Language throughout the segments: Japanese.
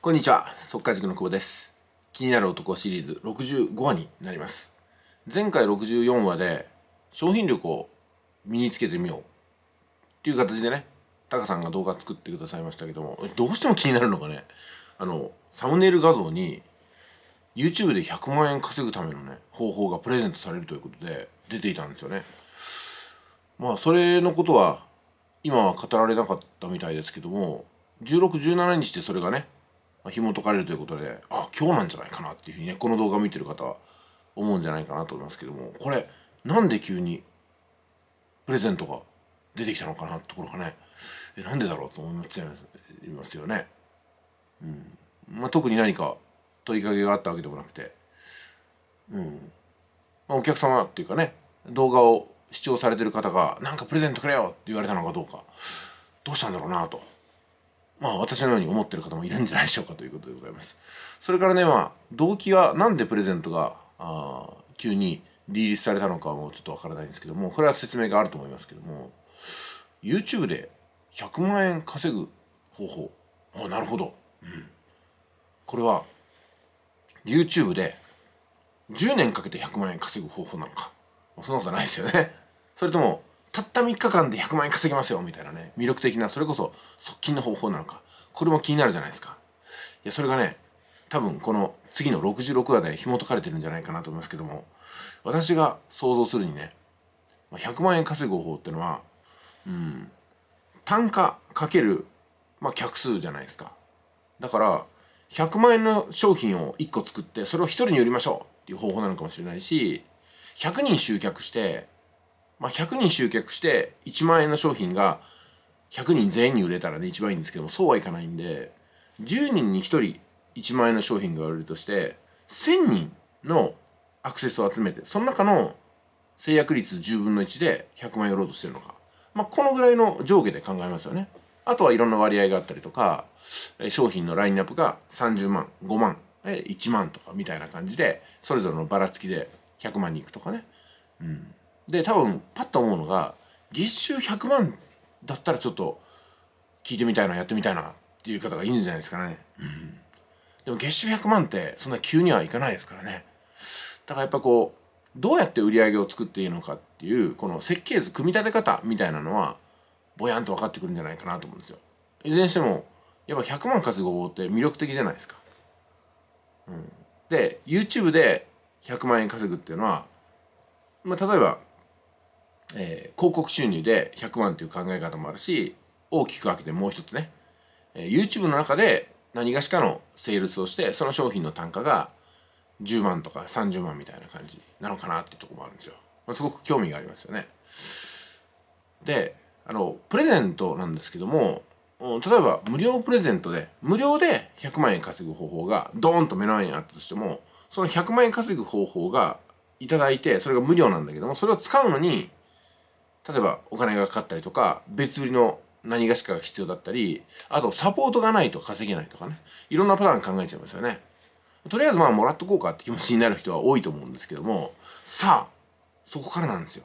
こんにちは、速稼塾の久保です。気になる男シリーズ65話になります。前回64話で商品力を身につけてみようっていう形でね、タカさんが動画作ってくださいましたけども、どうしても気になるのがね、あの、サムネイル画像に YouTube で100万円稼ぐためのね、方法がプレゼントされるということで出ていたんですよね。まあ、それのことは今は語られなかったみたいですけども、16、17してそれがね、紐解かれるということであ今日なんじゃないかなっていうふうにねこの動画を見てる方は思うんじゃないかなと思いますけどもこれなんで急にプレゼントが出てきたのかなってところがねえなんでだろうと思っちゃいますよね。うんまあ、特に何か問いかけがあったわけでもなくて、うんまあ、お客様っていうかね動画を視聴されてる方が「なんかプレゼントくれよ!」って言われたのかどうかどうしたんだろうなとまあ私のように思ってる方もいるんじゃないでしょうかということでございます。それからね、まあ、動機はなんでプレゼントが、あ急にリリースされたのかもちょっとわからないんですけども、これは説明があると思いますけども、YouTube で100万円稼ぐ方法。あ、なるほど。うん。これは、YouTube で10年かけて100万円稼ぐ方法なのか。そんなことないですよね。それとも、たった3日間で100万円稼ぎますよみたいなね魅力的なそれこそ側近の方法なのかこれも気になるじゃないですかいやそれがね多分この次の66話で紐解かれてるんじゃないかなと思いますけども私が想像するにね100万円稼ぐ方法ってのはうん単価かける、まあ、客数じゃないですかだから100万円の商品を1個作ってそれを1人に売りましょうっていう方法なのかもしれないし100人集客してまあ、100人集客して1万円の商品が100人全員に売れたらね一番いいんですけどもそうはいかないんで10人に1人1万円の商品が売れるとして1000人のアクセスを集めてその中の制約率10分の1で100万円売ろうとしてるのか、まあ、このぐらいの上下で考えますよねあとはいろんな割合があったりとか商品のラインナップが30万5万1万とかみたいな感じでそれぞれのばらつきで100万に行くとかねうんで多分パッと思うのが月収100万だったらちょっと聞いてみたいなやってみたいなっていう方がいいんじゃないですかね。うん、でも月収100万ってそんな急にはいかないですからね。だからやっぱこうどうやって売り上げを作っていいのかっていうこの設計図組み立て方みたいなのはぼやんと分かってくるんじゃないかなと思うんですよ。いずれにしてもやっぱ100万稼ぐ方法って魅力的じゃないですか。うん、で YouTube で100万円稼ぐっていうのは、まあ、例えばえー、広告収入で100万という考え方もあるし大きく分けてもう一つね、えー、YouTube の中で何がしかのセールスをしてその商品の単価が10万とか30万みたいな感じなのかなっていうとこもあるんですよ、まあ、すごく興味がありますよねであのプレゼントなんですけども例えば無料プレゼントで無料で100万円稼ぐ方法がドーンと目の前にあったとしてもその100万円稼ぐ方法がいただいてそれが無料なんだけどもそれを使うのに例えばお金がかかったりとか別売りの何がしかが必要だったりあとサポートがないと稼げないとかねいろんなパターン考えちゃいますよねとりあえずまあもらっとこうかって気持ちになる人は多いと思うんですけどもさあそこからなんですよ、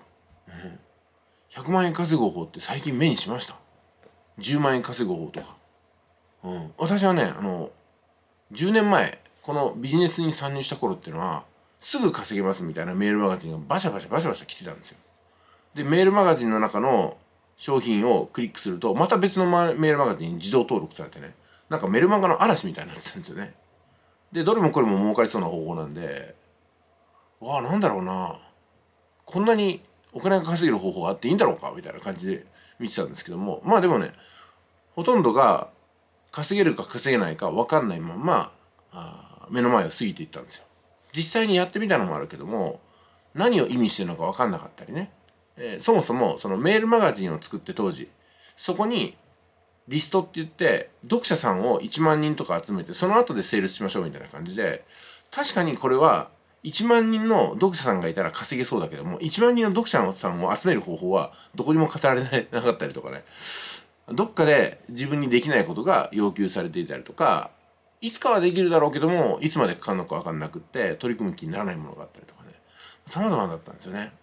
100万円稼ぐ方法って最近目にしました10万円稼ぐ方法とか、うん、私はねあの10年前このビジネスに参入した頃っていうのはすぐ稼げますみたいなメールマガジンがバシャバシャバシャバシャ来てたんですよでメールマガジンの中の商品をクリックするとまた別のメールマガジンに自動登録されてねなんかメルマガの嵐みたいになってたんですよねでどれもこれも儲かりそうな方法なんでわあなんだろうなこんなにお金が稼げる方法があっていいんだろうかみたいな感じで見てたんですけどもまあでもねほとんどが稼げるか稼げないか分かんないままあ目の前を過ぎていったんですよ実際にやってみたのもあるけども何を意味してるのか分かんなかったりねえー、そもそもそのメールマガジンを作って当時そこにリストって言って読者さんを1万人とか集めてその後でセールスしましょうみたいな感じで確かにこれは1万人の読者さんがいたら稼げそうだけども1万人の読者さんを集める方法はどこにも語られなかったりとかねどっかで自分にできないことが要求されていたりとかいつかはできるだろうけどもいつまでかかるのか分かんなくって取り組む気にならないものがあったりとかね様々だったんですよね。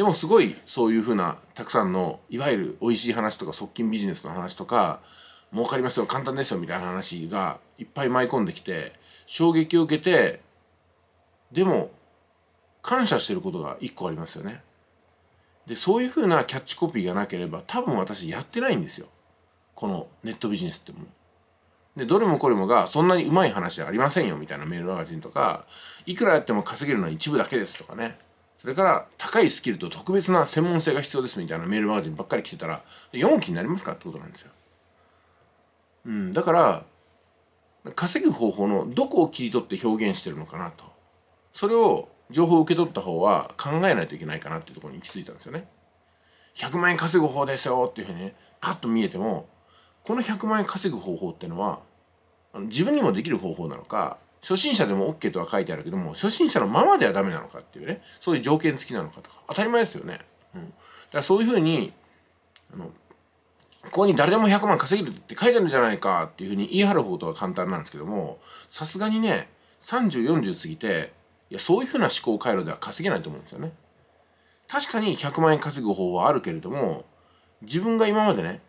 でもすごいそういうふうなたくさんのいわゆる美味しい話とか側近ビジネスの話とか儲かりますよ簡単ですよみたいな話がいっぱい舞い込んできて衝撃を受けてでも感謝してることが一個ありますよね。でそういうふうなキャッチコピーがなければ多分私やってないんですよこのネットビジネスってもでどれもこれもがそんなにうまい話じゃありませんよみたいなメールマガジンとかいくらやっても稼げるのは一部だけですとかねそれから高いスキルと特別な専門性が必要ですみたいなメールマガジンばっかり来てたら4期になりますかってことなんですよ。うん、だから稼ぐ方法のどこを切り取って表現してるのかなとそれを情報を受け取った方は考えないといけないかなっていうところに行き着いたんですよね。100万円稼ぐ方ですよっていうふうにねパッと見えてもこの100万円稼ぐ方法っていうのは自分にもできる方法なのか初心者でも OK とは書いてあるけども初心者のままではダメなのかっていうねそういう条件付きなのかとか当たり前ですよね。うん、だからそういうふうにあのここに誰でも100万稼げるって書いてあるじゃないかっていうふうに言い張る方とは簡単なんですけどもさすがにね3040過ぎていやそういうふうな思考回路では稼げないと思うんですよね。確かに100万円稼ぐ方法はあるけれども自分が今までね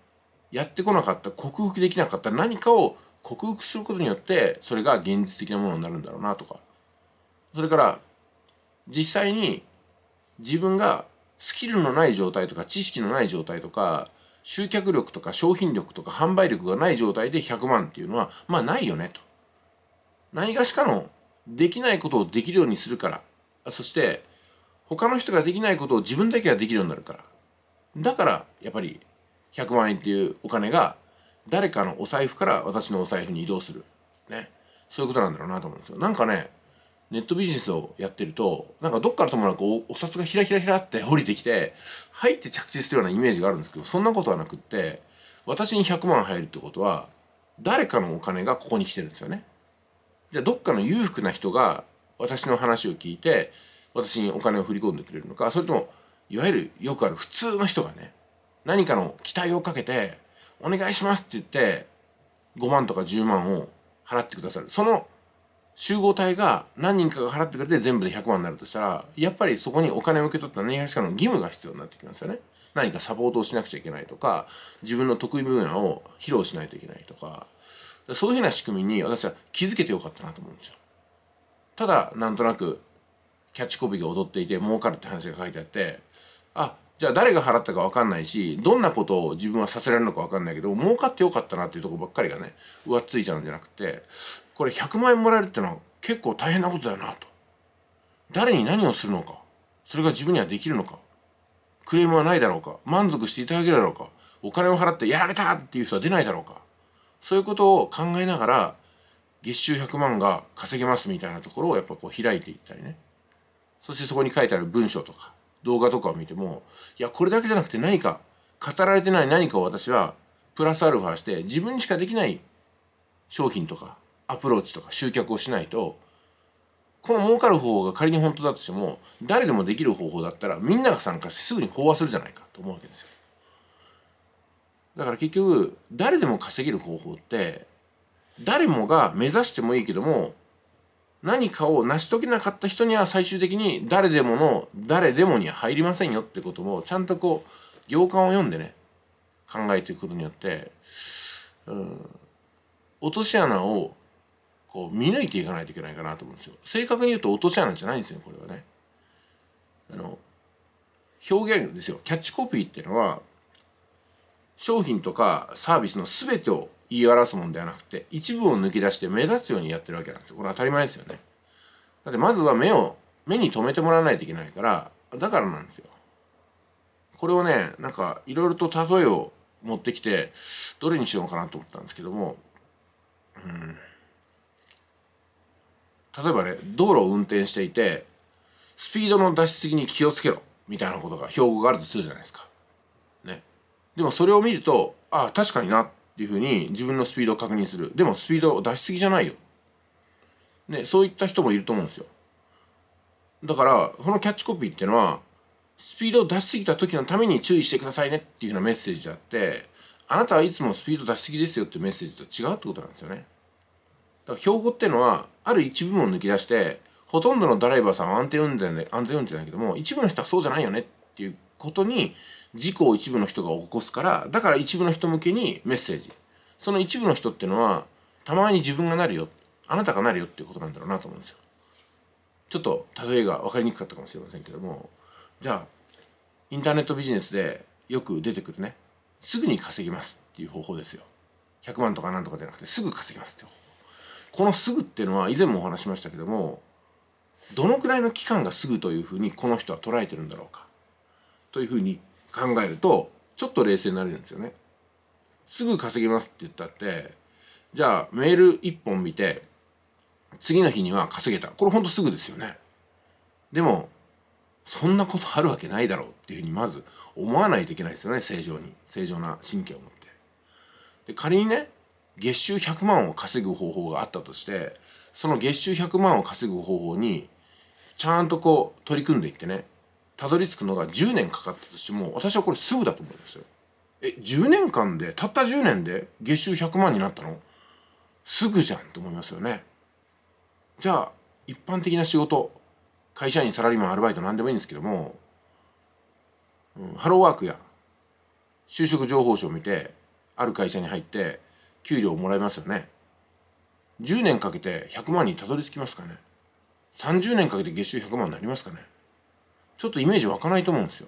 やってこなかった克服できなかった何かを克服することによってそれが現実的なものになるんだろうなとかそれから実際に自分がスキルのない状態とか知識のない状態とか集客力とか商品力とか販売力がない状態で100万っていうのはまあないよねと。何がしかのできないことをできるようにするからそして他の人ができないことを自分だけができるようになるからだからやっぱり100万円っていうお金が誰かのお財布から私のお財布に移動する。ね。そういうことなんだろうなと思うんですよ。なんかね、ネットビジネスをやってると、なんかどっからともなくお札がひらひらひらって降りてきて、入って着地するようなイメージがあるんですけど、そんなことはなくって、私に100万入るってことは、誰かのお金がここに来てるんですよね。じゃあどっかの裕福な人が私の話を聞いて、私にお金を振り込んでくれるのか、それとも、いわゆるよくある普通の人がね、何かの期待をかけて、お願いしますって言って、5万とか10万を払ってくださる。その集合体が何人かが払ってくれて全部で100万になるとしたら、やっぱりそこにお金を受け取った何がしかの義務が必要になってきますよね。何かサポートをしなくちゃいけないとか、自分の得意分野を披露しないといけないとか、そういうふうな仕組みに私は気づけてよかったなと思うんですよ。ただ、なんとなく、キャッチコピーが踊っていて、儲かるって話が書いてあって、あ、じゃあ誰が払ったか分かんないしどんなことを自分はさせられるのか分かんないけど儲かってよかったなっていうとこばっかりがね浮っついちゃうんじゃなくてこれ100万円もらえるってのは結構大変なことだよなと誰に何をするのかそれが自分にはできるのかクレームはないだろうか満足していただけるだろうかお金を払ってやられたっていう人は出ないだろうかそういうことを考えながら月収100万が稼げますみたいなところをやっぱこう開いていったりねそしてそこに書いてある文章とか動画とかを見てもいやこれだけじゃなくて何か語られてない何かを私はプラスアルファして自分にしかできない商品とかアプローチとか集客をしないとこの儲かる方法が仮に本当だとしても誰でもできる方法だったらみんなが参加してすぐに飽和するじゃないかと思うわけですよだから結局誰でも稼げる方法って誰もが目指してもいいけども何かを成し遂げなかった人には最終的に誰でもの誰でもには入りませんよってこともちゃんとこう行間を読んでね考えていくことによって、うん、落とし穴をこう見抜いていかないといけないかなと思うんですよ。正確に言うと落とし穴じゃないんですよこれはね。あの表現ですよキャッチコピーっていうのは商品とかサービスの全てを言い表すもんではなくて、一部を抜き出して目立つようにやってるわけなんですよ。これ当たり前ですよね。だってまずは目を、目に留めてもらわないといけないから、だからなんですよ。これをね、なんか、いろいろと例えを持ってきて、どれにしようかなと思ったんですけども、うん。例えばね、道路を運転していて、スピードの出しすぎに気をつけろ、みたいなことが、標語があるとするじゃないですか。ね。でもそれを見ると、ああ、確かになっいうふうに自分のスピードを確認するでもスピードを出しすぎじゃないよ、ね、そういった人もいると思うんですよだからそのキャッチコピーっていうのはスピードを出しすぎた時のために注意してくださいねっていうふうなメッセージであってあなたはいつもスピード出しすぎですよってメッセージと違うってことなんですよねだから標語っていうのはある一部分を抜き出してほとんどのドライバーさんは安定運転で安全運転だけども一部の人はそうじゃないよねっていうことに事故を一部の人が起こすからだから一部の人向けにメッセージその一部の人っていうのはたまに自分がなるよあなたがなるよっていうことなんだろうなと思うんですよちょっと例えが分かりにくかったかもしれませんけどもじゃあインターネットビジネスでよく出てくるねすぐに稼ぎますっていう方法ですよ100万とか何とかじゃなくてすぐ稼ぎますって方法このすぐっていうのは以前もお話しましたけどもどのくらいの期間がすぐというふうにこの人は捉えてるんだろうかというふうに考えるとちょっと冷静になれるんですよね。すぐ稼げますって言ったってじゃあメール1本見て次の日には稼げたこれほんとすぐですよね。でもそんなことあるわけないだろうっていうふうにまず思わないといけないですよね正常に正常な神経を持って。で仮にね月収100万を稼ぐ方法があったとしてその月収100万を稼ぐ方法にちゃんとこう取り組んでいってねたどり着くのが10年かかったとしても私はこれすぐだと思うんですよ。え10年間でたった10年で月収100万になったのすぐじゃんと思いますよね。じゃあ一般的な仕事会社員サラリーマンアルバイト何でもいいんですけども、うん、ハローワークや就職情報誌を見てある会社に入って給料をもらいますよね。10年かけて100万にたどり着きますかね。30年かけて月収100万になりますかね。ちょっとイメージ湧かないと思うんですよ。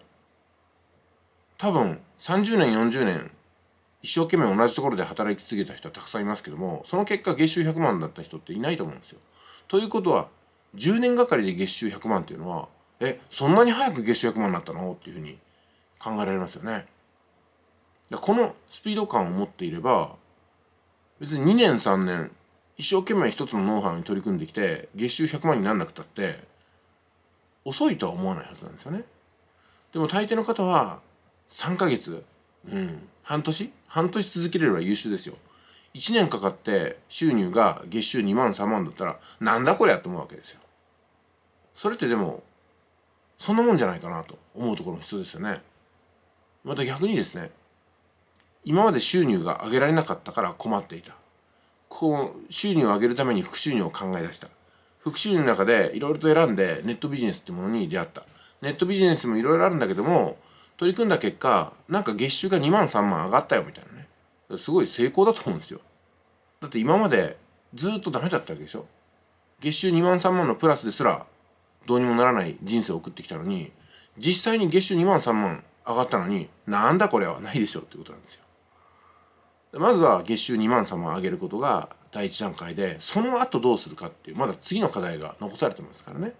多分30年40年一生懸命同じところで働き続けた人はたくさんいますけどもその結果月収100万だった人っていないと思うんですよ。ということは10年がかりで月収100万っていうのはえそんなに早く月収100万になったのっていうふうに考えられますよね。このスピード感を持っていれば別に2年3年一生懸命一つのノウハウに取り組んできて月収100万にならなくたって遅いとは思わないはずなんですよねでも大抵の方は3ヶ月うん半年半年続けれれば優秀ですよ1年かかって収入が月収2万3万だったらなんだこりゃって思うわけですよそれってでもそんなもんじゃないかなと思うところも必要ですよねまた逆にですね今まで収入が上げられなかったから困っていたこう収入を上げるために副収入を考え出した復讐の中でいろいろと選んでネットビジネスってものに出会ったネットビジネスもいろいろあるんだけども取り組んだ結果なんか月収が2万3万上がったよみたいなねすごい成功だと思うんですよだって今までずっとダメだったわけでしょ月収2万3万のプラスですらどうにもならない人生を送ってきたのに実際に月収2万3万上がったのになんだこれはないでしょってことなんですよまずは月収2万3万上げることが第一段階でその後どうするかっていうまだ次の課題が残されてますからね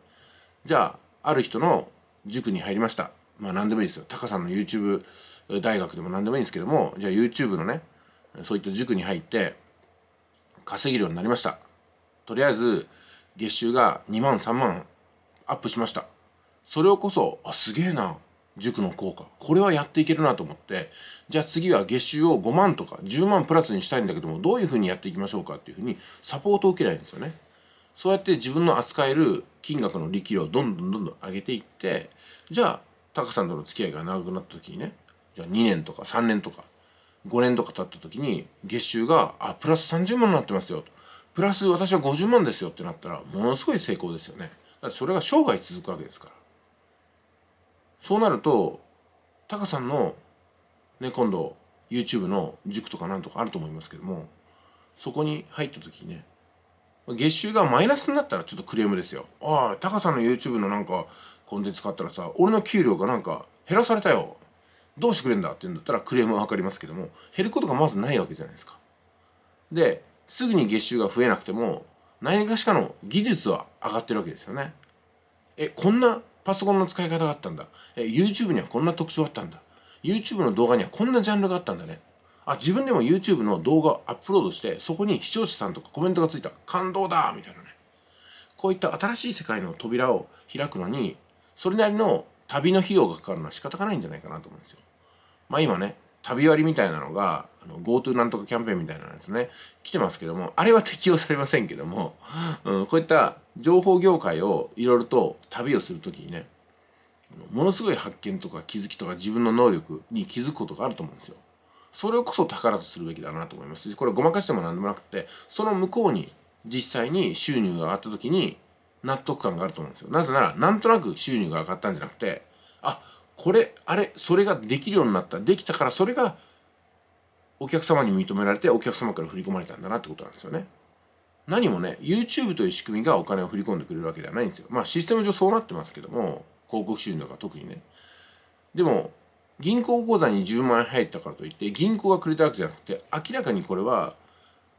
じゃあある人の塾に入りましたまあ何でもいいですよタカさんの YouTube 大学でも何でもいいんですけどもじゃあ YouTube のねそういった塾に入って稼げるようになりましたとりあえず月収が2万3万アップしましたそれをこそあすげえな塾の効果これはやっていけるなと思ってじゃあ次は月収を5万とか10万プラスにしたいんだけどもどういうふうにやっていきましょうかっていうふうにサポートを受けないんですよね。そうやって自分の扱える金額の力量をどんどんどんどん上げていってじゃあタカさんとの付き合いが長くなった時にねじゃあ2年とか3年とか5年とか経った時に月収があプラス30万になってますよとプラス私は50万ですよってなったらものすごい成功ですよね。だってそれが生涯続くわけですから。そうなるとタカさんのね今度 YouTube の塾とかなんとかあると思いますけどもそこに入った時にね月収がマイナスになったらちょっとクレームですよ。ああ、タカさんの YouTube のなんかコンテンツ買ったらさ、俺の給料がなんか減らされたよ。どうしてくれんだって言うんだったらクレームは分かりますけども、減ることがまずないわけじゃないですか。で、すぐに月収が増えなくても、何かしかの技術は上がってるわけですよね。え、こんなパソコンの使い方があったんだ。え、YouTube にはこんな特徴があったんだ。YouTube の動画にはこんなジャンルがあったんだね。あ、自分でも YouTube の動画をアップロードして、そこに視聴者さんとかコメントがついた。感動だみたいなね。こういった新しい世界の扉を開くのに、それなりの旅の費用がかかるのは仕方がないんじゃないかなと思うんですよ。まあ今ね、旅割みたいなのが GoTo なんとかキャンペーンみたいなですね来てますけどもあれは適用されませんけども、うん、こういった情報業界をいろいろと旅をする時にねものすごい発見とか気づきとか自分の能力に気づくことがあると思うんですよ。それこそ宝とするべきだなと思いますしこれごまかしても何でもなくてその向こうに実際に収入が上がった時に納得感があると思うんですよ。なぜならなんとなく収入が上がったんじゃなくてあこれあれそれができるようになったできたからそれがお客様に認められてお客様から振り込まれたんだなってことなんですよね。何もね YouTube という仕組みがお金を振り込んでくれるわけではないんですよ。まあシステム上そうなってますけども広告収入とか特にね。でも銀行口座に10万円入ったからといって銀行がくれたわけじゃなくて明らかにこれは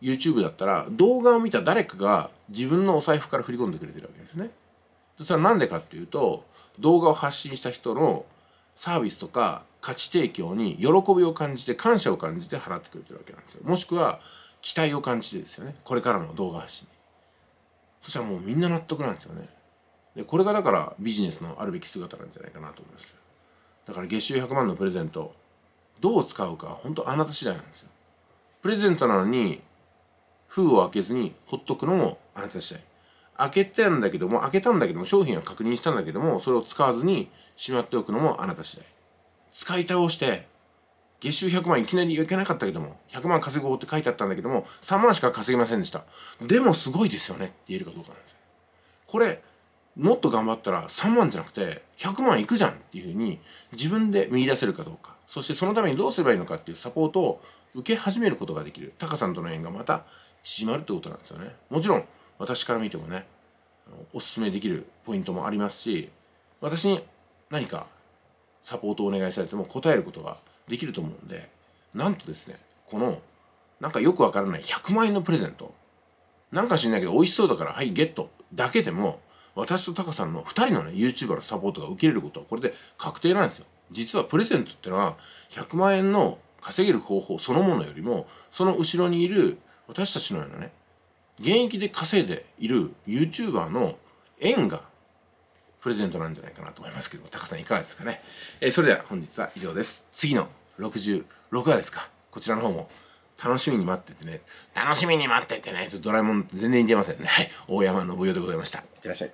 YouTube だったら動画を見た誰かが自分のお財布から振り込んでくれてるわけですね。それは何でかっていうと動画を発信した人のサービスとか価値提供に喜びを感じて感謝を感じて払ってくれてるわけなんですよもしくは期待を感じてですよねこれからの動画発信にそしたらもうみんな納得なんですよねでこれがだからビジネスのあるべき姿なんじゃないかなと思いますだから月収100万のプレゼントどう使うか本当あなた次第なんですよプレゼントなのに封を開けずにほっとくのもあなた次第開けたんだけども、開けたんだけども、商品は確認したんだけども、それを使わずにしまっておくのもあなた次第。使い倒して、月収100万いきなりいけなかったけども、100万稼ぐ方って書いてあったんだけども、3万しか稼げませんでした。でもすごいですよねって言えるかどうかなんですよ。これ、もっと頑張ったら3万じゃなくて100万いくじゃんっていうふうに自分で見出せるかどうか、そしてそのためにどうすればいいのかっていうサポートを受け始めることができる。タカさんとの縁がまた縮まるってことなんですよね。もちろん、私から見てもねおすすめできるポイントもありますし私に何かサポートをお願いされても答えることができると思うんでなんとですねこのなんかよくわからない100万円のプレゼントなんか知んないけど美味しそうだからはいゲットだけでも私とタカさんの2人のね YouTuber のサポートが受けれることはこれで確定なんですよ実はプレゼントってのは100万円の稼げる方法そのものよりもその後ろにいる私たちのようなね現役で稼いでいる YouTuber の縁がプレゼントなんじゃないかなと思いますけども、タカさんいかがですかね。えー、それでは本日は以上です。次の66話ですか。こちらの方も楽しみに待っててね。楽しみに待っててね。とドラえもん全然似てませんね。はい。大山信代でございました。いってらっしゃい。